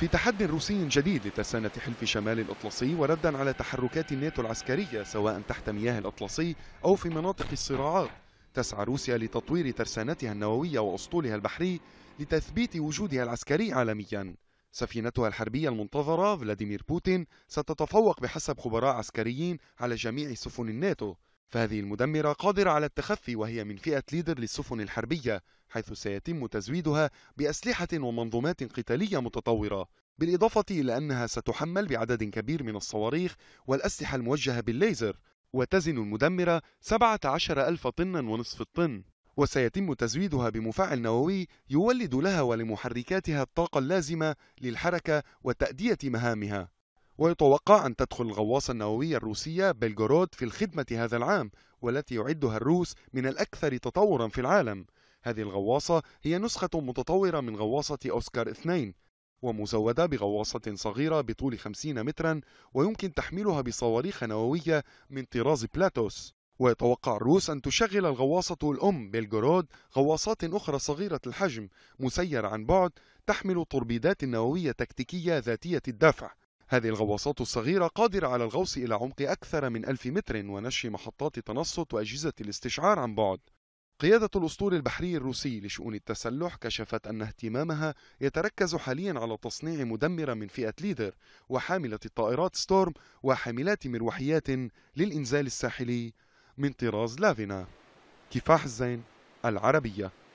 في تحد روسي جديد لترسانة حلف شمال الأطلسي وردا على تحركات الناتو العسكرية سواء تحت مياه الأطلسي أو في مناطق الصراعات تسعى روسيا لتطوير ترسانتها النووية وأسطولها البحري لتثبيت وجودها العسكري عالميا سفينتها الحربية المنتظرة فلاديمير بوتين ستتفوق بحسب خبراء عسكريين على جميع سفن الناتو فهذه المدمرة قادرة على التخفي وهي من فئة ليدر للسفن الحربية حيث سيتم تزويدها بأسلحة ومنظومات قتالية متطورة بالإضافة إلى أنها ستحمل بعدد كبير من الصواريخ والأسلحة الموجهة بالليزر وتزن المدمرة 17 ألف طنا ونصف الطن وسيتم تزويدها بمفاعل نووي يولد لها ولمحركاتها الطاقة اللازمة للحركة وتأدية مهامها ويتوقع أن تدخل الغواصة النووية الروسية بلغورود في الخدمة هذا العام والتي يعدها الروس من الأكثر تطورا في العالم هذه الغواصة هي نسخة متطورة من غواصة أوسكار 2 ومزودة بغواصة صغيرة بطول 50 مترا ويمكن تحميلها بصواريخ نووية من طراز بلاتوس ويتوقع الروس أن تشغل الغواصة الأم بلغورود غواصات أخرى صغيرة الحجم مسيرة عن بعد تحمل توربيدات نووية تكتيكية ذاتية الدفع هذه الغواصات الصغيرة قادرة على الغوص إلى عمق أكثر من ألف متر ونشر محطات تنصت وأجهزة الاستشعار عن بعد قيادة الأسطول البحري الروسي لشؤون التسلح كشفت أن اهتمامها يتركز حاليا على تصنيع مدمرة من فئة ليدر وحاملة الطائرات ستورم وحاملات مروحيات للإنزال الساحلي من طراز لافينا كفاح الزين العربية